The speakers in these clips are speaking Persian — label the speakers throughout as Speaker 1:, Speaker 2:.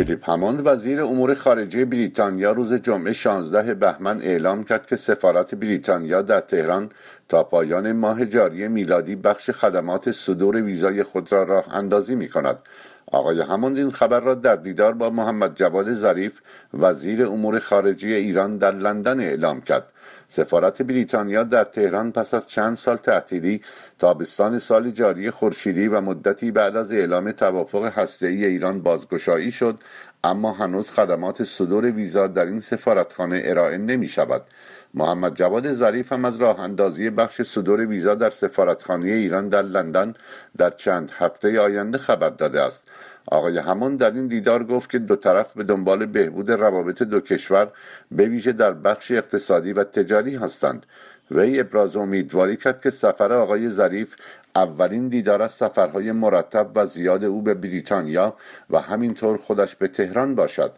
Speaker 1: فیلیپ هموند وزیر امور خارجه بریتانیا روز جمعه 16 بهمن اعلام کرد که سفارت بریتانیا در تهران تا پایان ماه جاری میلادی بخش خدمات صدور ویزای خود را راه اندازی می کند. آقای هموند این خبر را در دیدار با محمد جواد ظریف وزیر امور خارجه ایران در لندن اعلام کرد. سفارت بریتانیا در تهران پس از چند سال تعطیلی تابستان سال جاری خورشیدی و مدتی بعد از اعلام توافق هسته‌ای ایران بازگشایی شد اما هنوز خدمات صدور ویزا در این سفارتخانه ارائه نمی شود محمد جواد ظریف هم از راه اندازی بخش صدور ویزا در سفارتخانه ایران در لندن در چند هفته آینده خبر داده است آقای همان در این دیدار گفت که دو طرف به دنبال بهبود روابط دو کشور به ویژه در بخش اقتصادی و تجاری هستند وی ابراز امیدواری کرد که سفر آقای ظریف اولین دیدار از سفرهای مرتب و زیاد او به بریتانیا و همینطور خودش به تهران باشد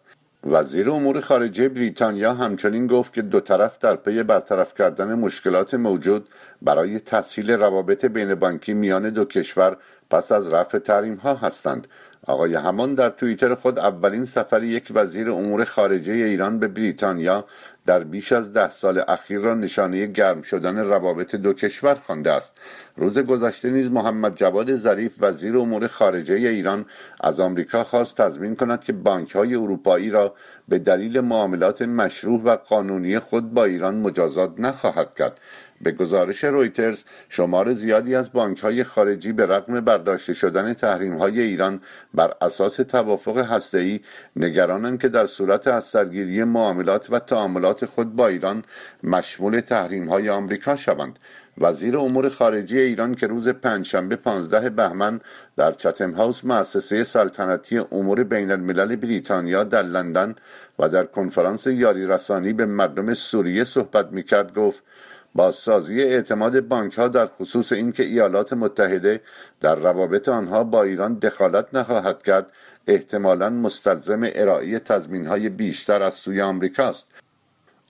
Speaker 1: وزیر امور خارجه بریتانیا همچنین گفت که دو طرف در پی برطرف کردن مشکلات موجود برای تسهیل روابط بین بانکی میان دو کشور پس از رفع تحریم ها هستند آقای همان در توییتر خود اولین سفر یک وزیر امور خارجه ایران به بریتانیا در بیش از ده سال اخیر را نشانه گرم شدن روابط دو کشور خوانده است روز گذشته نیز محمد جواد ظریف وزیر امور خارجه ایران از آمریکا خواست تضمین کند که بانک های اروپایی را به دلیل معاملات مشروع و قانونی خود با ایران مجازات نخواهد کرد به گزارش رویترز شمار زیادی از بانک های خارجی به رغم برداشته شدن تحریم های ایران بر اساس توافق ای نگرانند که در صورت از معاملات و تعاملات خود با ایران مشمول تحریم های آمریکا شوند وزیر امور خارجه ایران که روز پنجشنبه 15 بهمن در چتم هاوس مؤسسه سلطنتی امور بین الملل بریتانیا در لندن و در کنفرانس یاری رسانی به مردم سوریه صحبت کرد گفت با سازی اعتماد بانک ها در خصوص اینکه ایالات متحده در روابط آنها با ایران دخالت نخواهد کرد احتمالا مستلزم ارائه تضمین های بیشتر از سوی آمریکاست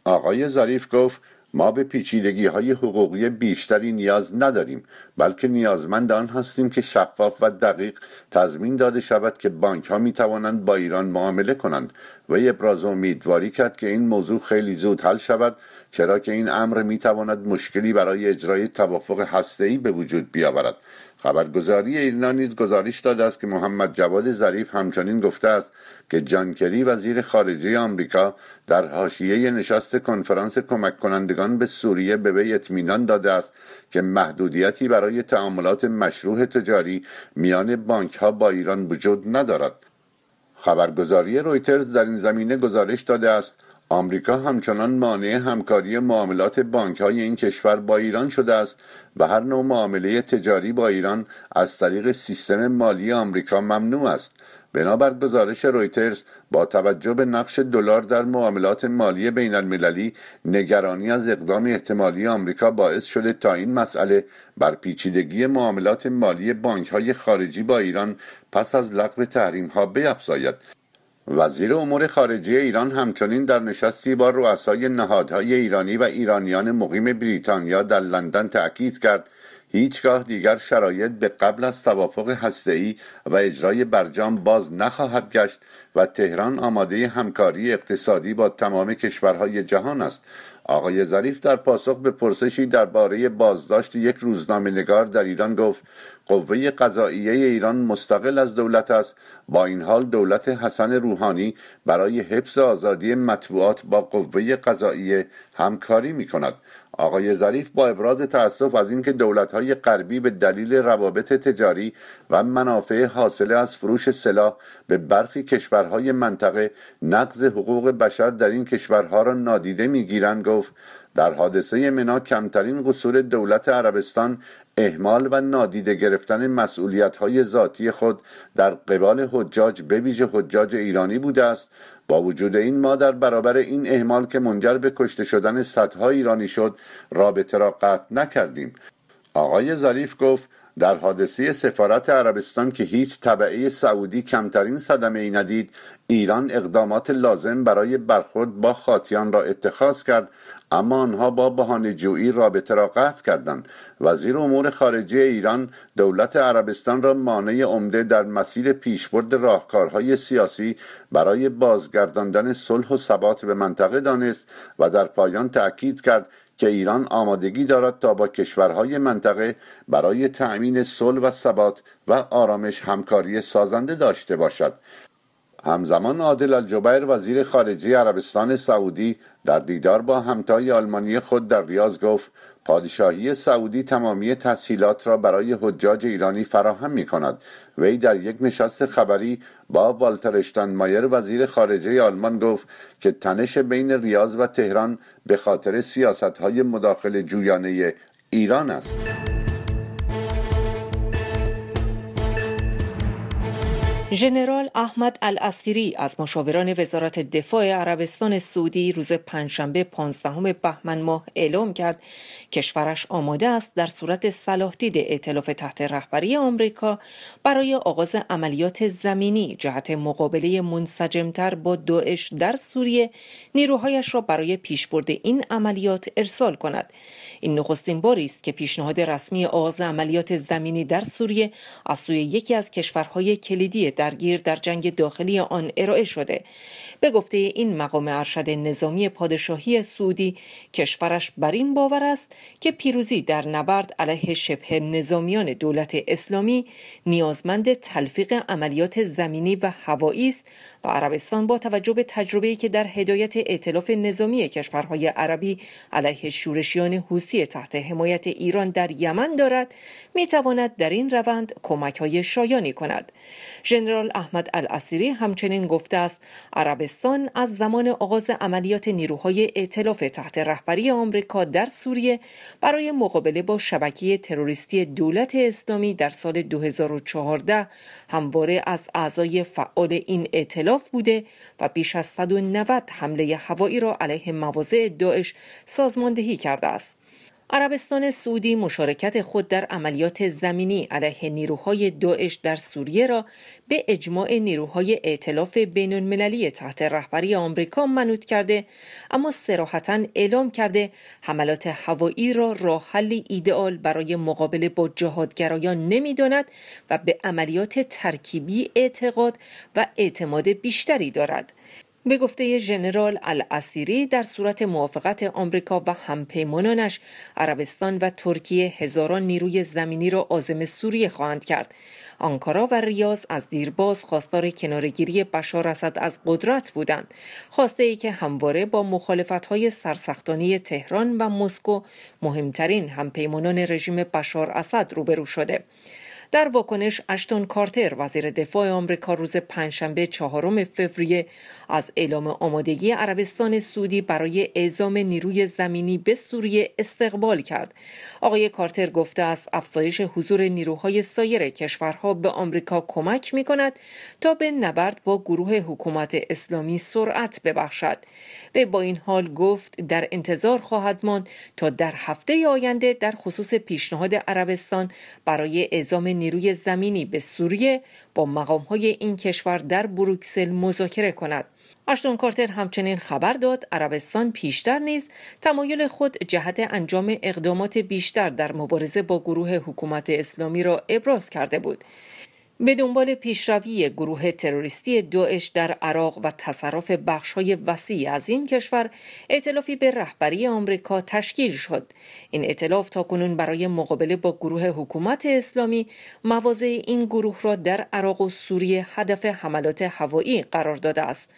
Speaker 1: آقای ظریف گفت ما به پیچیدگی های حقوقی بیشتری نیاز نداریم بلکه نیازمند آن هستیم که شفاف و دقیق تضمین داده شود که بانک ها می توانند با ایران معامله کنند و ابراز امیدواری کرد که این موضوع خیلی زود حل شود چرا که این امر می تواند مشکلی برای اجرای توافق هسته ای به وجود بیاورد خبرگزاری ایرنا نیز گزارش داده است که محمد جواد ظریف همچنین گفته است که جانکری وزیر خارجه آمریکا در حاشیه نشست کنفرانس کمک کنندگان به سوریه به وی اطمینان داده است که محدودیتی برای تعاملات مشروع تجاری میان بانک ها با ایران وجود ندارد خبرگزاری رویترز در این زمینه گزارش داده است آمریکا همچنان مانع همکاری معاملات بانک های این کشور با ایران شده است و هر نوع معامله تجاری با ایران از طریق سیستم مالی آمریکا ممنوع است بنابر گزارش رویترز با توجه به نقش دلار در معاملات مالی بین المللی نگرانی از اقدام احتمالی آمریکا باعث شده تا این مسئله بر پیچیدگی معاملات مالی بانک های خارجی با ایران پس از لغو تحریم ها بیفزاید وزیر امور خارجه ایران همچنین در نشستی با رؤسای نهادهای ایرانی و ایرانیان مقیم بریتانیا در لندن تأکید کرد هیچگاه دیگر شرایط به قبل از توافق هسته‌ای و اجرای برجام باز نخواهد گشت و تهران آماده همکاری اقتصادی با تمام کشورهای جهان است آقای ظریف در پاسخ به پرسشی درباره بازداشت یک روزنامه نگار در ایران گفت قوه قضایی ایران مستقل از دولت است با این حال دولت حسن روحانی برای حفظ آزادی مطبوعات با قوه قضایی همکاری می کند آقای ظریف با ابراز تأسف از اینکه دولت‌های غربی به دلیل روابط تجاری و منافع حاصله از فروش سلاح به برخی کشورهای منطقه نقض حقوق بشر در این کشورها را نادیده می‌گیرند گفت در حادثه منا کمترین قصور دولت عربستان اهمال و نادیده گرفتن مسئولیت های ذاتی خود در قبال حجاج به ویژه حجاج ایرانی بوده است با وجود این ما در برابر این اهمال که منجر به کشته شدن صدها ایرانی شد رابطه را قطع نکردیم آقای ظریف گفت در حادثه سفارت عربستان که هیچ طبعه سعودی کمترین صدمه ای ندید ایران اقدامات لازم برای برخورد با خاطیان را اتخاذ کرد اما آنها با بحان رابطه را قطع کردند وزیر امور خارجه ایران دولت عربستان را مانع عمده در مسیر پیشبرد راهکارهای سیاسی برای بازگرداندن صلح و ثبات به منطقه دانست و در پایان تأکید کرد که ایران آمادگی دارد تا با کشورهای منطقه برای تأمین صلح و ثبات و آرامش همکاری سازنده داشته باشد همزمان عادل الجبیر وزیر خارجه عربستان سعودی در دیدار با همتای آلمانی خود در ریاض گفت پادشاهی سعودی تمامی تسهیلات را برای حجاج ایرانی فراهم می کند وی در یک نشست خبری با والتر مایر وزیر خارجه آلمان گفت که تنش بین ریاض و تهران به خاطر سیاست های مداخل جویانه ایران است
Speaker 2: ژنرال احمد الاسیری از مشاوران وزارت دفاع عربستان سعودی روز پنجشنبه 15 بهمن ماه اعلام کرد کشورش آماده است در صورت صلاح دید ائتلاف تحت رهبری آمریکا برای آغاز عملیات زمینی جهت مقابله منسجمتر با داعش در سوریه نیروهایش را برای پیشبرد این عملیات ارسال کند این نخستین باری است که پیشنهاد رسمی آغاز عملیات زمینی در سوریه از سوی یکی از کشورهای کلیدی درگیر در جنگ داخلی آن ارائه شده به گفته این مقام ارشد نظامی پادشاهی سعودی کشورش بر این باور است که پیروزی در نبرد علیه شبه نظامیان دولت اسلامی نیازمند تلفیق عملیات زمینی و هوایی است و عربستان با توجه به تجربه‌ای که در هدایت ائتلاف نظامی کشورهای عربی علیه شورشیان حوسی تحت حمایت ایران در یمن دارد میتواند در این روند کمک های شایانی کند ژنرال احمد الاسیری همچنین گفته است عربستان از زمان آغاز عملیات نیروهای ائتلاف تحت رهبری آمریکا در سوریه برای مقابله با شبکه تروریستی دولت اسلامی در سال 2014 همواره از اعضای فعال این ائتلاف بوده و بیش از 190 حمله هوایی را علیه مواضع داعش سازماندهی کرده است. عربستان سعودی مشارکت خود در عملیات زمینی علیه نیروهای داعش در سوریه را به اجماع نیروهای ائتلاف بین المللی تحت رهبری آمریکا منوط کرده اما سراحتا اعلام کرده حملات هوایی را راه حل ایدئال برای مقابله با جهادگرایان نمیداند و به عملیات ترکیبی اعتقاد و اعتماد بیشتری دارد به گفته ژنرال الاسیری در صورت موافقت آمریکا و همپیمانانش عربستان و ترکیه هزاران نیروی زمینی را عازم سوریه خواهند کرد آنکارا و ریاض از دیرباز خواستار کنارگیری بشار اسد از قدرت بودند خواسته ای که همواره با مخالفت‌های سرسختانه تهران و مسکو مهمترین همپیمانان رژیم بشار اسد روبرو شده در واکنش اشتون کارتر وزیر دفاع آمریکا روز پنجشنبه چهارم فوریه از اعلام آمادگی عربستان سعودی برای اعزام نیروی زمینی به سوریه استقبال کرد. آقای کارتر گفته است افزایش حضور نیروهای سایر کشورها به آمریکا کمک می کند تا به نبرد با گروه حکومت اسلامی سرعت ببخشد. و با این حال گفت در انتظار خواهد ماند تا در هفته آینده در خصوص پیشنهاد عربستان برای اعزام نیروی زمینی به سوریه با مقام های این کشور در بروکسل مذاکره کند. اشتون کارتر همچنین خبر داد عربستان پیشتر نیز تمایل خود جهت انجام اقدامات بیشتر در مبارزه با گروه حکومت اسلامی را ابراز کرده بود. به دنبال پیشروی گروه تروریستی داعش در عراق و تصرف های وسیع از این کشور اعتلافی به رهبری آمریکا تشکیل شد این اعتلاف تاکنون برای مقابله با گروه حکومت اسلامی مواضع این گروه را در عراق و سوریه هدف حملات هوایی قرار داده است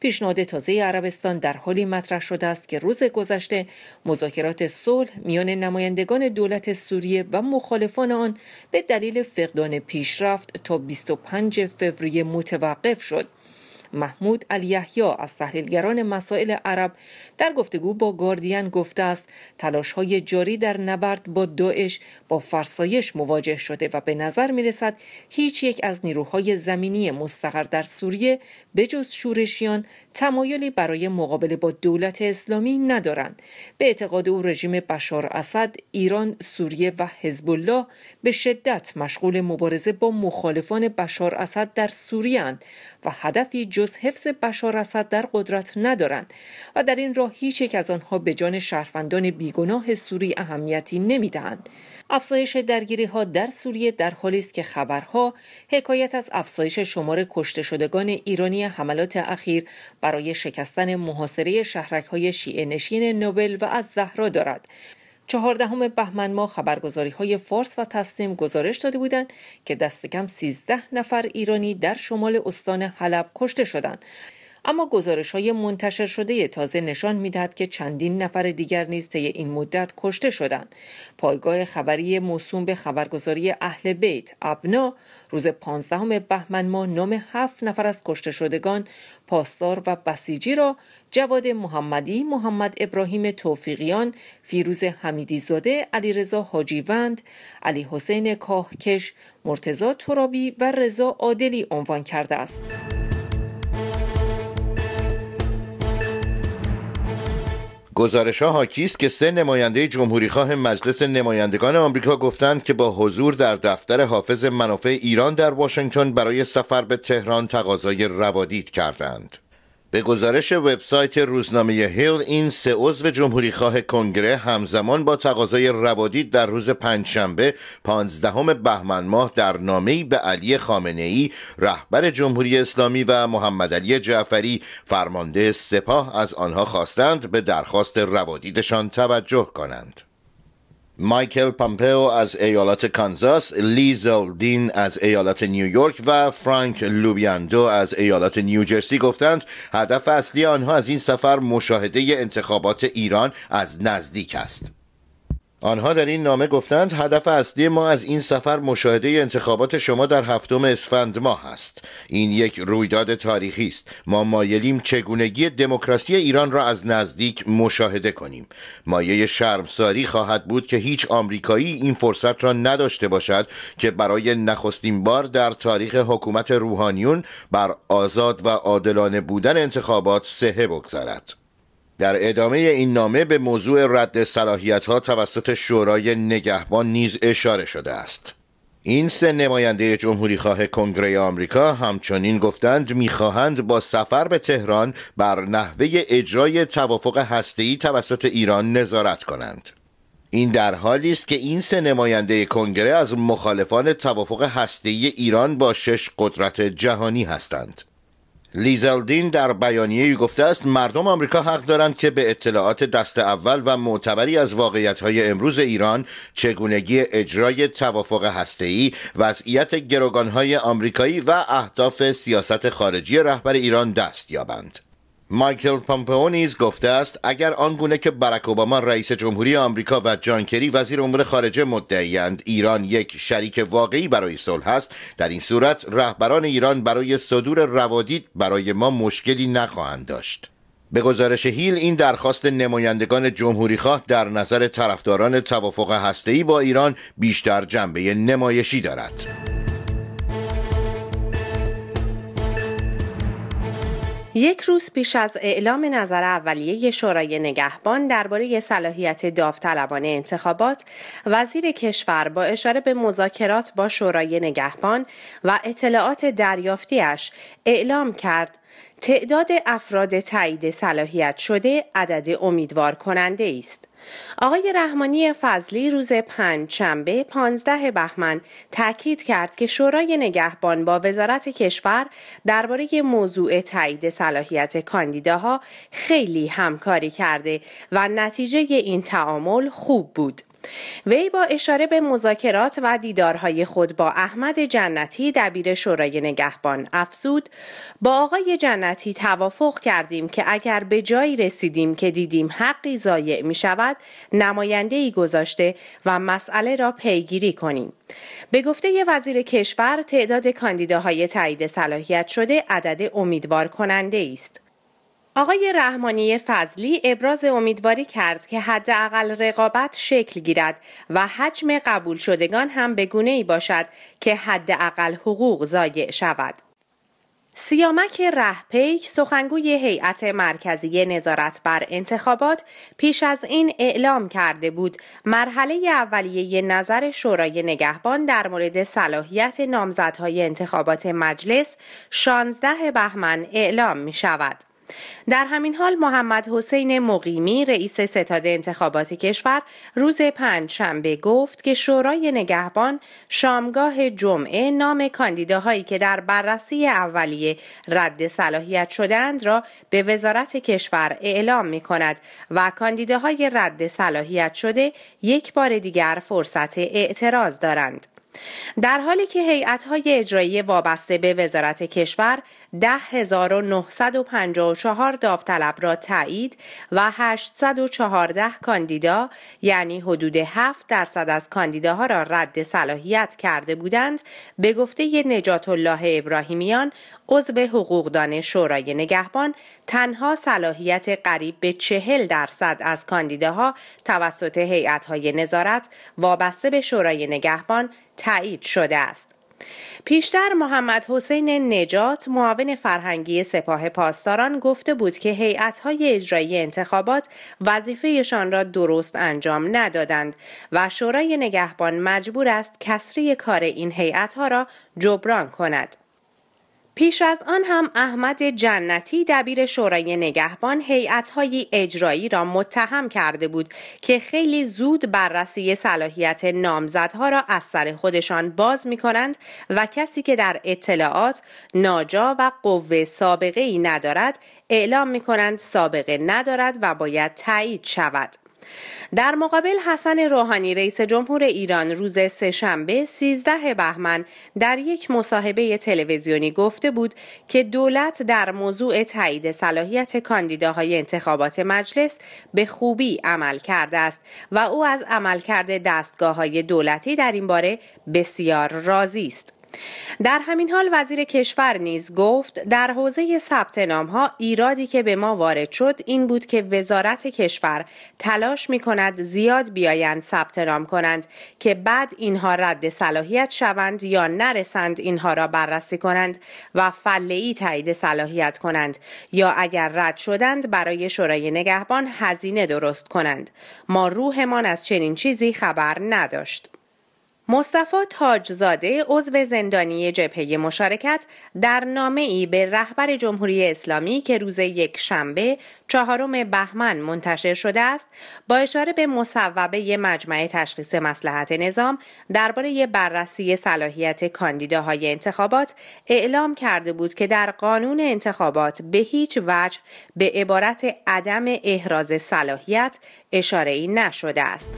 Speaker 2: پیشنهاد تازه عربستان در حالی مطرح شده است که روز گذشته مذاکرات صلح میان نمایندگان دولت سوریه و مخالفان آن به دلیل فقدان پیشرفت تا 25 فوریه متوقف شد محمود الیحیی از تحلیلگران مسائل عرب در گفتگو با گاردین گفته است های جاری در نبرد با داعش با فرسایش مواجه شده و به نظر میرسد هیچ یک از نیروهای زمینی مستقر در سوریه بجز شورشیان تمایلی برای مقابله با دولت اسلامی ندارند به اعتقاد او رژیم بشار اسد ایران سوریه و حزب الله به شدت مشغول مبارزه با مخالفان بشار اسد در سوریه اند و هدفی جز حفظ بشار اسد در قدرت ندارند و در این راه هیچ یک از آنها به جان شهروندان بیگناه سوری اهمیتی نمیدهند افزایش درگیری ها در سوریه در حالی است که خبرها حکایت از افزایش شمار کشته شدگان ایرانی حملات اخیر برای شکستن محاصره شهرک های شیعه نشین نوبل و از زهرا دارد چهاردهم بهمن ما خبرگزاری های فارس و تسلیم گزارش داده بودند که دست کم 13 نفر ایرانی در شمال استان حلب کشته شدند اما گزارش های منتشر شده تازه نشان میدهد که چندین نفر دیگر نیز طی این مدت کشته شدند پایگاه خبری موسوم به خبرگزاری اهل بیت ابنا روز 15 بهمن ماه نام هفت نفر از کشته شدگان پاسدار و بسیجی را جواد محمدی محمد ابراهیم توفیقیان فیروز حمیدی زاده علیرضا حاجیوند علی حسین کاهکش مرتزا ترابی و رضا عادلی عنوان کرده است
Speaker 3: گزارش ها حاکی است که سه نماینده خواه مجلس نمایندگان آمریکا گفتند که با حضور در دفتر حافظ منافع ایران در واشنگتن برای سفر به تهران تقاضای روادید کردند. به گزارش وبسایت روزنامه هیل این سه عضو جمهوریخواه کنگره همزمان با تقاضای روادید در روز پنجشنبه 15 بهمن ماه در نامه‌ای به علی خامنه ای رهبر جمهوری اسلامی و محمد علی جعفری فرمانده سپاه از آنها خواستند به درخواست روادیدشان توجه کنند. مایکل پامپیو از ایالات کانزاس، لیزل دین از ایالات نیویورک و فرانک لوبیاندو از ایالات نیوجرسی گفتند هدف اصلی آنها از این سفر مشاهده انتخابات ایران از نزدیک است. آنها در این نامه گفتند هدف اصلی ما از این سفر مشاهده انتخابات شما در هفتم اسفند ماه است این یک رویداد تاریخی است ما مایلیم چگونگی دموکراسی ایران را از نزدیک مشاهده کنیم مایه شرمساری خواهد بود که هیچ آمریکایی این فرصت را نداشته باشد که برای نخستین بار در تاریخ حکومت روحانیون بر آزاد و عادلانه بودن انتخابات سهه بگذارد در ادامه این نامه به موضوع رد صلاحیت ها توسط شورای نگهبان نیز اشاره شده است. این سه نماینده جمهوری خواه کنگره آمریکا همچنین گفتند میخواهند با سفر به تهران بر نحوه اجرای توافق هسته‌ای توسط ایران نظارت کنند. این در حالی است که این سه نماینده کنگره از مخالفان توافق هسته‌ای ایران با شش قدرت جهانی هستند. لیزلدین در بیانیه گفته است مردم آمریکا حق دارند که به اطلاعات دست اول و معتبری از واقعیت‌های امروز ایران چگونگی اجرای توافق هسته‌ای، وضعیت گروگان‌های آمریکایی و اهداف سیاست خارجی رهبر ایران دست یابند. مایکل پامپئو نیز گفته است اگر آنگونه که برک اوباما رئیس جمهوری آمریکا و جان کری وزیر امور خارجه مدعیند ایران یک شریک واقعی برای صلح است در این صورت رهبران ایران برای صدور روادید برای ما مشکلی نخواهند داشت به گزارش هیل این درخواست نمایندگان خواه در نظر طرفداران توافق هسته‌ای با ایران بیشتر جنبه نمایشی دارد.
Speaker 4: یک روز پیش از اعلام نظر اولیه شورای نگهبان درباره صلاحیت داوطلبانه انتخابات، وزیر کشور با اشاره به مذاکرات با شورای نگهبان و اطلاعات دریافتیش اعلام کرد تعداد افراد تایید صلاحیت شده عدد امیدوار کننده است. آقای رحمانی فضلی روز پنج شنبه 15 بهمن تاکید کرد که شورای نگهبان با وزارت کشور درباره موضوع تایید صلاحیت کاندیداها خیلی همکاری کرده و نتیجه این تعامل خوب بود. وی با اشاره به مذاکرات و دیدارهای خود با احمد جنتی دبیر شورای نگهبان افزود با آقای جنتی توافق کردیم که اگر به جایی رسیدیم که دیدیم حقی ضایع می شود ای گذاشته و مسئله را پیگیری کنیم به گفته وزیر کشور تعداد کاندیداهای تایید صلاحیت شده عدد امیدوار کننده است آقای رحمانی فضلی ابراز امیدواری کرد که حداقل رقابت شکل گیرد و حجم قبول شدگان هم به گونه ای باشد که حداقل حقوق ضایع شود. سیامک رهپیک سخنگوی هیئت مرکزی نظارت بر انتخابات پیش از این اعلام کرده بود مرحله اولیه نظر شورای نگهبان در مورد صلاحیت نامزدهای انتخابات مجلس 16 بهمن اعلام می شود. در همین حال محمد حسین مقیمی رئیس ستاد انتخابات کشور روز پنج شنبه گفت که شورای نگهبان شامگاه جمعه نام کاندیداهایی که در بررسی اولیه رد صلاحیت شدند را به وزارت کشور اعلام می کند و کاندیداهای رد صلاحیت شده یک بار دیگر فرصت اعتراض دارند. در حالی که هیئت‌های اجرایی وابسته به وزارت کشور 10954 داوطلب را تایید و 814 کاندیدا یعنی حدود 7 درصد از کاندیداها را رد صلاحیت کرده بودند به گفته نجات الله ابراهیمیان عضو حقوقدان شورای نگهبان تنها صلاحیت قریب به 40 درصد از کاندیداها توسط هیئت‌های نظارت وابسته به شورای نگهبان تایید شده است پیشتر محمد حسین نجات معاون فرهنگی سپاه پاسداران گفته بود که هیئت‌های اجرایی انتخابات وظیفهشان را درست انجام ندادند و شورای نگهبان مجبور است کسری کار این هیئت‌ها را جبران کند. پیش از آن هم احمد جنتی دبیر شورای نگهبان هیئت‌های اجرایی را متهم کرده بود که خیلی زود بررسی صلاحیت نامزدها را از سر خودشان باز می کنند و کسی که در اطلاعات ناجا و قوه سابقه ای ندارد اعلام می کنند سابقه ندارد و باید تایید شود. در مقابل حسن روحانی رئیس جمهور ایران روز سهشنبه 13 بهمن در یک مصاحبه تلویزیونی گفته بود که دولت در موضوع تایید صلاحیت کاندیداهای انتخابات مجلس به خوبی عمل کرده است و او از عملکرد دستگاه های دولتی در این باره بسیار راضی است. در همین حال وزیر کشور نیز گفت در حوزه ثبت ها ایرادی که به ما وارد شد این بود که وزارت کشور تلاش می کند زیاد بیایند ثبت نام کنند که بعد اینها رد صلاحیت شوند یا نرسند اینها را بررسی کنند و ای تایید صلاحیت کنند یا اگر رد شدند برای شورای نگهبان هزینه درست کنند ما روحمان از چنین چیزی خبر نداشت مصطفی تاجزاده عضو زندانی جبهه مشارکت در نامه ای به رهبر جمهوری اسلامی که روز یک شنبه چهارم بهمن منتشر شده است با اشاره به مصوبه مجمع تشخیص مسلحت نظام درباره بررسی صلاحیت کاندیداهای انتخابات اعلام کرده بود که در قانون انتخابات به هیچ وجه به عبارت عدم احراز صلاحیت اشاره ای نشده است.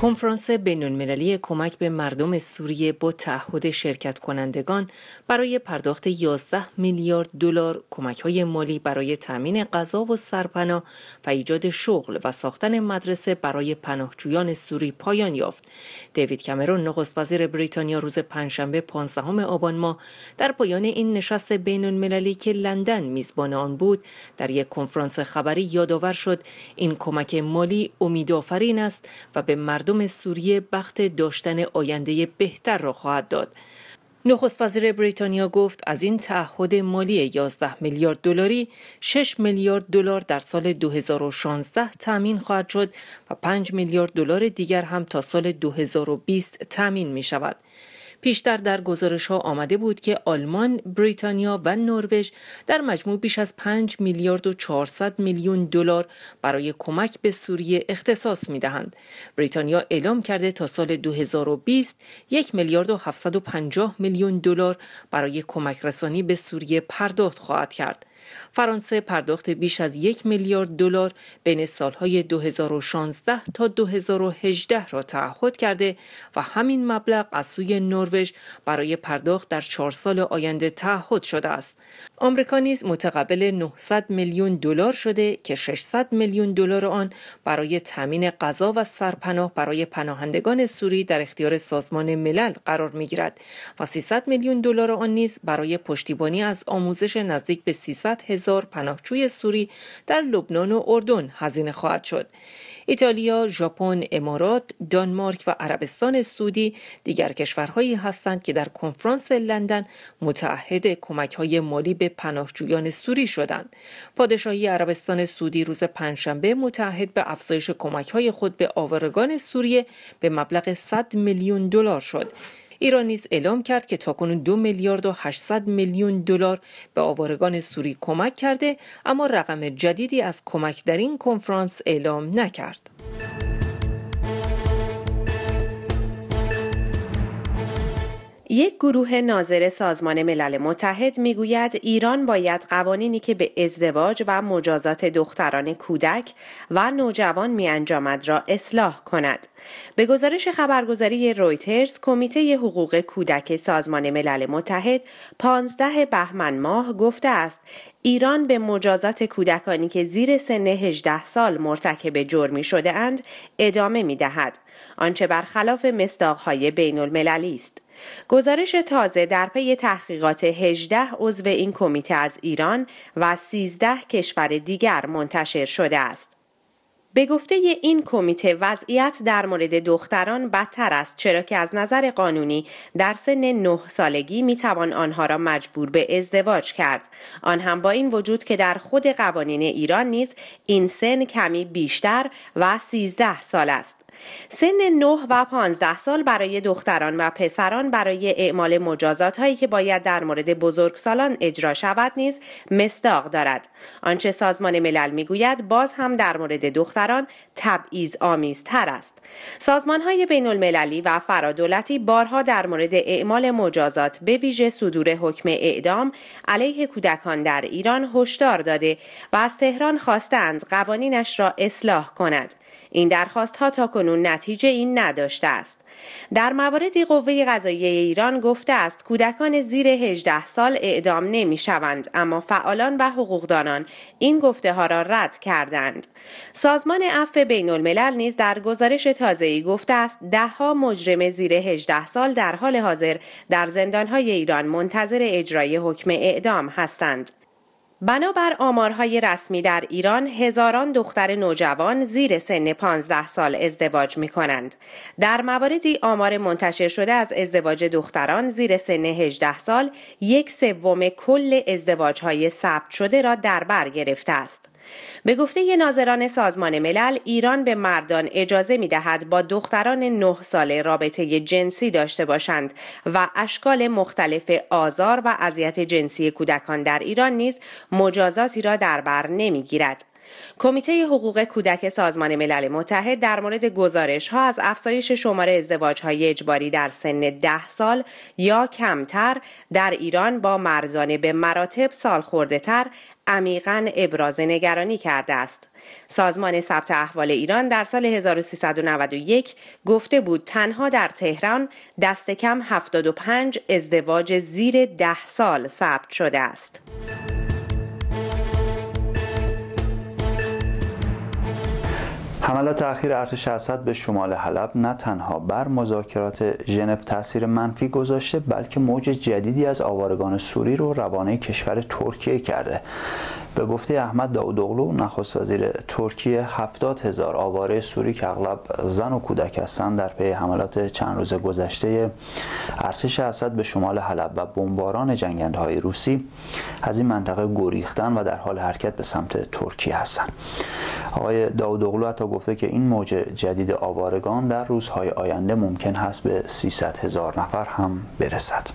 Speaker 4: کنفرانس بینالمللی کمک به مردم
Speaker 2: سوریه با تعهد شرکت کنندگان برای پرداخت 11 میلیارد دلار کمکهای مالی برای تامین غذا و سرپناه و ایجاد شغل و ساختن مدرسه برای پناهجویان سوری پایان یافت. دیوید کمرون نخست وزیر بریتانیا روز پنجشنبه 15 آبان ماه در پایان این نشست بینالمللی که لندن میزبان آن بود، در یک کنفرانس خبری یادآور شد این کمک مالی امیدآفرین است و به مردم مردم سوریه بخت داشتن آینده بهتر را خواهد داد نخست وزیر بریتانیا گفت از این تعهد مالی 11 میلیارد دلاری 6 میلیارد دلار در سال 2016 تامین خواهد شد و 5 میلیارد دلار دیگر هم تا سال 2020 تامین می شود. پیشتر در گزارش ها آمده بود که آلمان، بریتانیا و نروژ در مجموع بیش از 5 میلیارد و 400 میلیون دلار برای کمک به سوریه اختصاص می دهند. بریتانیا اعلام کرده تا سال 2020 یک میلیارد و 750 میلیون دلار برای کمک رسانی به سوریه پرداخت خواهد کرد. فرانسه پرداخت بیش از یک میلیارد دلار بین سالهای 2016 تا 2018 را تعهد کرده و همین مبلغ از سوی نروژ برای پرداخت در چهار سال آینده تعهد شده است آمریکا نیز متقبل 900 میلیون دلار شده که 600 میلیون دلار آن برای تامین غذا و سرپناه برای پناهندگان سوری در اختیار سازمان ملل قرار میگیرد و 300 میلیون دلار آن نیز برای پشتیبانی از آموزش نزدیک به 300 هزار پناهجوی سوری در لبنان و اردن هزینه خواهد شد. ایتالیا، ژاپن، امارات، دانمارک و عربستان سعودی دیگر کشورهایی هستند که در کنفرانس لندن متعهد کمک‌های مالی به پناهجویان سوری شدند. پادشاهی عربستان سعودی روز پنجشنبه متحد به افزایش کمک‌های خود به آوارگان سوریه به مبلغ 100 میلیون دلار شد. ایران نیز اعلام کرد که تاکنون دو میلیارد و 800 میلیون دلار به آوارگان سوری کمک کرده اما رقم جدیدی از کمک در این کنفرانس اعلام
Speaker 4: نکرد. یک گروه ناظر سازمان ملل متحد میگوید ایران باید قوانینی که به ازدواج و مجازات دختران کودک و نوجوان می انجامد را اصلاح کند. به گزارش خبرگزاری رویترز کمیته حقوق کودک سازمان ملل متحد 15 بهمن ماه گفته است ایران به مجازات کودکانی که زیر سن 18 سال مرتکب جرمی شده اند ادامه می دهد. آنچه برخلاف مصداقهای بین المللی است. گزارش تازه در پی تحقیقات 18 عضو این کمیته از ایران و 13 کشور دیگر منتشر شده است. به گفته این کمیته وضعیت در مورد دختران بدتر است چرا که از نظر قانونی در سن نه سالگی میتوان آنها را مجبور به ازدواج کرد آن هم با این وجود که در خود قوانین ایران نیز این سن کمی بیشتر و 13 سال است سن 9 و 15 سال برای دختران و پسران برای اعمال مجازات هایی که باید در مورد بزرگسالان اجرا شود نیز مستاق دارد آنچه سازمان ملل میگوید باز هم در مورد دختران تبعیض آمیزتر است سازمان های بین المللی و فرادولتی بارها در مورد اعمال مجازات به ویژه صدور حکم اعدام علیه کودکان در ایران هشدار داده و از تهران خواستند قوانینش را اصلاح کند این درخواست ها تا کنون نتیجه این نداشته است. در مواردی قوه قضایی ایران گفته است کودکان زیر 18 سال اعدام نمی شوند اما فعالان و حقوقدانان این گفته ها را رد کردند. سازمان عفو بین الملل نیز در گزارش ای گفته است دهها مجرم زیر 18 سال در حال حاضر در زندان های ایران منتظر اجرای حکم اعدام هستند. بنابر آمارهای رسمی در ایران هزاران دختر نوجوان زیر سن 15 سال ازدواج می کنند. در مواردی آمار منتشر شده از ازدواج دختران زیر سن 18 سال یک سوم کل ازدواج های ثبت شده را در بر گرفته است. به گفته ناظران سازمان ملل ایران به مردان اجازه می دهد با دختران نه ساله رابطه جنسی داشته باشند و اشکال مختلف آزار و اذیت جنسی کودکان در ایران نیز مجازاتی را در بر نمی گیرد. کمیته حقوق کودک سازمان ملل متحد در مورد گزارش ها از افزایش شماره ازدواج های اجباری در سن ده سال یا کمتر در ایران با مردان به مراتب سال خورده تر عمیقا ابراز نگرانی کرده است. سازمان ثبت احوال ایران در سال 1391 گفته بود تنها در تهران دست کم 75 ازدواج زیر ده سال ثبت شده است.
Speaker 5: حملات اخیر ارتش اسد به شمال حلب نه تنها بر مذاکرات ژنو تاثیر منفی گذاشته بلکه موج جدیدی از آوارگان سوری رو روانه کشور ترکیه کرده به گفته احمد داودوغلو نخست وزیر ترکیه هفتاد هزار آواره سوری که اغلب زن و کودک هستند در پی حملات چند روز گذشته ارتش اسد به شمال حلب و بمباران جنگندهای روسی از این منطقه گریختن و در حال حرکت به سمت ترکیه هستند آقای اغلو حتی گفته که این موج جدید آوارگان در روزهای آینده ممکن هست به 300 هزار نفر هم برسد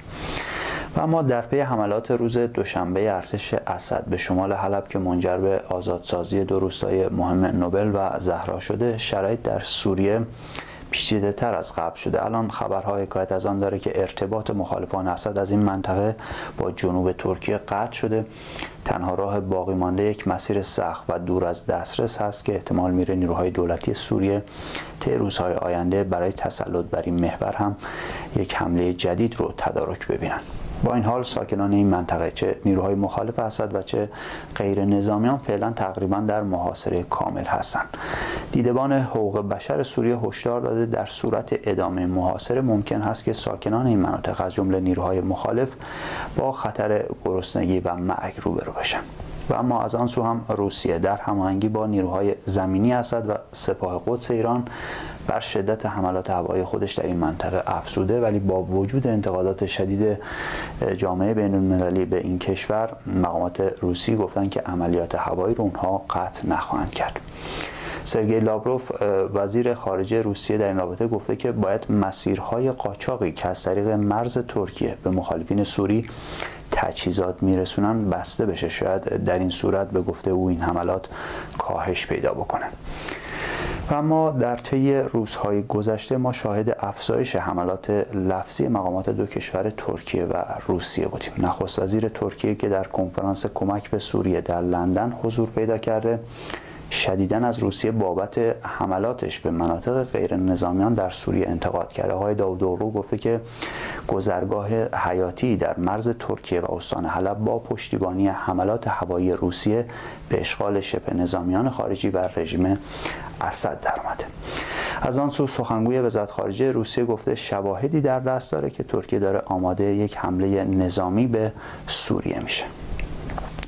Speaker 5: و اما در پی حملات روز دوشنبه ارتش اسد به شمال حلب که منجر به آزادسازی دو روستای مهم نوبل و زهرا شده شرایط در سوریه پیچیده تر از قبل شده الان خبرهای حکایت از آن داره که ارتباط مخالفان اسد از این منطقه با جنوب ترکیه قطع شده تنها راه باقی مانده یک مسیر سخت و دور از دسترس هست که احتمال میره نیروهای دولتی سوریه طی روزهای آینده برای تسلط بر این محور هم یک حمله جدید رو تدارک ببینن با این حال ساکنان این منطقه چه نیروهای مخالف اسد و چه غیر نظامیان فعلا تقریبا در محاصره کامل هستند دیدبان حقوق بشر سوریه هشدار داده در صورت ادامه محاصره ممکن هست که ساکنان این مناطق از جمله نیروهای مخالف با خطر گرسنگی و مرگ روبرو بشن و اما از آن سو هم روسیه در هماهنگی با نیروهای زمینی اسد و سپاه قدس ایران بر شدت حملات هوایی خودش در این منطقه افسوده ولی با وجود انتقادات شدید جامعه بین المللی به این کشور مقامات روسی گفتن که عملیات هوایی رو اونها قطع نخواهند کرد سرگئی لاوروف وزیر خارجه روسیه در این رابطه گفته که باید مسیرهای قاچاقی که از طریق مرز ترکیه به مخالفین سوری تجهیزات میرسونن بسته بشه شاید در این صورت به گفته او این حملات کاهش پیدا بکنه و اما در طی روزهای گذشته ما شاهد افزایش حملات لفظی مقامات دو کشور ترکیه و روسیه بودیم نخست وزیر ترکیه که در کنفرانس کمک به سوریه در لندن حضور پیدا کرده شدیدن از روسیه بابت حملاتش به مناطق غیر نظامیان در سوریه انتقاد کرده های داودوغلو گفته که گذرگاه حیاتی در مرز ترکیه و استان حلب با پشتیبانی حملات هوایی روسیه به اشغال شبه نظامیان خارجی و رژیم اسد آمده از آن سو سخنگوی وزارت خارجه روسیه گفته شواهدی در دست داره که ترکیه داره آماده یک حمله نظامی به سوریه میشه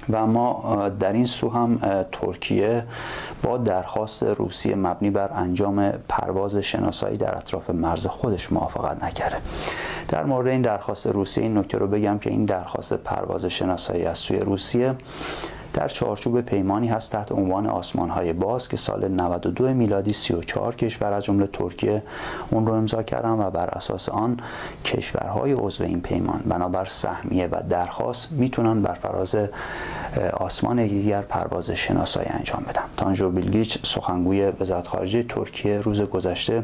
Speaker 5: و ما در این سو هم ترکیه با درخواست روسیه مبنی بر انجام پرواز شناسایی در اطراف مرز خودش موافقت نکرده در مورد این درخواست روسیه این نکته رو بگم که این درخواست پرواز شناسایی از سوی روسیه در چارچوب پیمانی هست تحت عنوان آسمانهای باز که سال 92 میلادی 34 کشور از جمله ترکیه اون رو امضا کردن و بر اساس آن کشورهای عضو این پیمان بنابر سهمیه و درخواست میتونن بر فراز آسمان دیگر پرواز شناسایی انجام بدن تانجو بیلگیچ سخنگوی وزارت خارجه ترکیه روز گذشته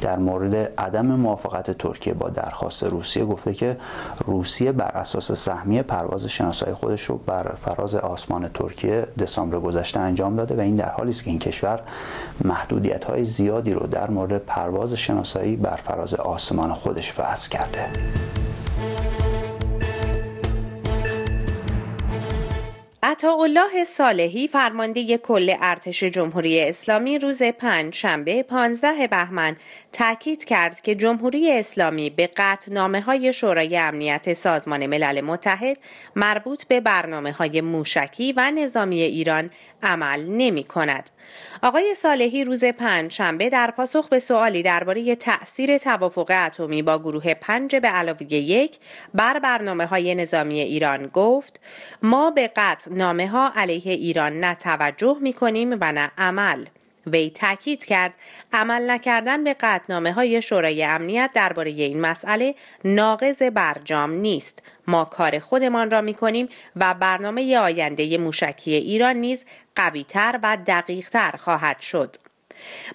Speaker 5: در مورد عدم موافقت ترکیه با درخواست روسیه گفته که روسیه بر اساس سهمیه پرواز شناسایی خودش رو بر فراز آسمان ترکیه دسامبر گذشته انجام داده و این در حالی است که این کشور محدودیت های زیادی رو در مورد پرواز شناسایی بر فراز آسمان خودش وضع کرده
Speaker 4: الله صالحی فرمانده کل ارتش جمهوری اسلامی روز پنج شنبه 15 بهمن تاکید کرد که جمهوری اسلامی به قطع نامه های شورای امنیت سازمان ملل متحد مربوط به برنامه های موشکی و نظامی ایران عمل نمی کند. آقای صالحی روز پنج شنبه در پاسخ به سوالی درباره تأثیر توافق اتمی با گروه پنج به علاوه یک بر برنامه های نظامی ایران گفت ما به قطع نامه ها علیه ایران نه توجه می کنیم و نه عمل. وی تاکید کرد عمل نکردن به قطنامه های شورای امنیت درباره این مسئله ناقض برجام نیست ما کار خودمان را می کنیم و برنامه آینده موشکی ایران نیز قویتر و دقیقتر خواهد شد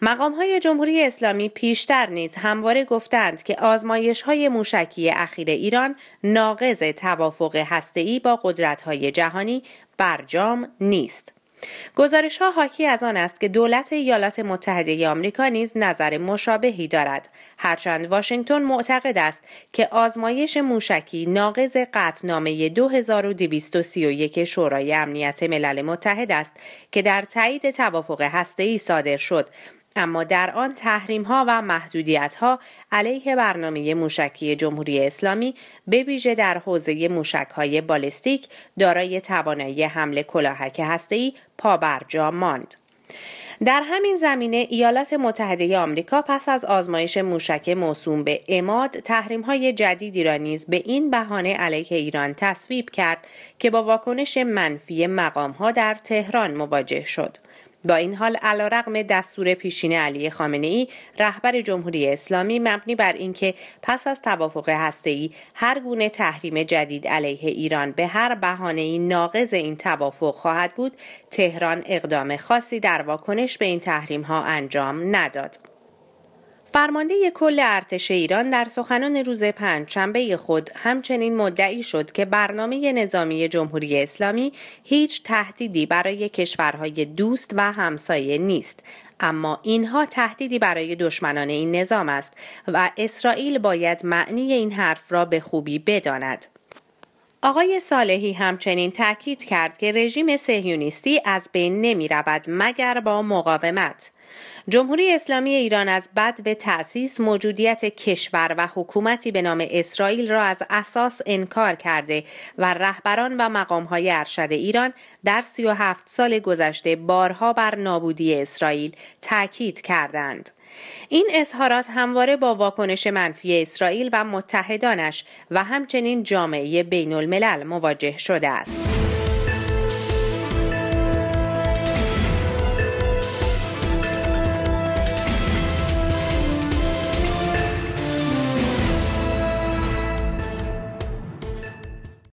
Speaker 4: مقام های جمهوری اسلامی پیشتر نیز همواره گفتند که آزمایش های موشکی اخیر ایران ناقض توافق هسته‌ای با قدرت های جهانی برجام نیست. گزارش ها حاکی از آن است که دولت ایالات متحده آمریکا نیز نظر مشابهی دارد هرچند واشنگتن معتقد است که آزمایش موشکی ناقض قطعنامه 2231 شورای امنیت ملل متحد است که در تایید توافق هسته‌ای صادر شد اما در آن تحریم ها و محدودیت ها علیه برنامه موشکی جمهوری اسلامی به ویژه در حوزه موشک های بالستیک دارای توانایی حمل کلاهک هسته‌ای پابرجا ماند. در همین زمینه ایالات متحده آمریکا پس از آزمایش موشک موسوم به اماد تحریم های جدیدی را نیز به این بهانه علیه ایران تصویب کرد که با واکنش منفی مقام ها در تهران مواجه شد. با این حال علیرغم دستور پیشین علی خامنه ای رهبر جمهوری اسلامی مبنی بر اینکه پس از توافق ای هر گونه تحریم جدید علیه ایران به هر ای ناقض این توافق خواهد بود تهران اقدام خاصی در واکنش به این تحریم ها انجام نداد فرمانده کل ارتش ایران در سخنان روز پنجشنبه خود همچنین مدعی شد که برنامه نظامی جمهوری اسلامی هیچ تهدیدی برای کشورهای دوست و همسایه نیست اما اینها تهدیدی برای دشمنان این نظام است و اسرائیل باید معنی این حرف را به خوبی بداند آقای صالحی همچنین تاکید کرد که رژیم سهیونیستی از بین نمی رود مگر با مقاومت جمهوری اسلامی ایران از بد به تأسیس موجودیت کشور و حکومتی به نام اسرائیل را از اساس انکار کرده و رهبران و مقامهای ارشد ایران در سی هفت سال گذشته بارها بر نابودی اسرائیل تاکید کردند. این اظهارات همواره با واکنش منفی اسرائیل و متحدانش و همچنین جامعه بین الملل مواجه شده است.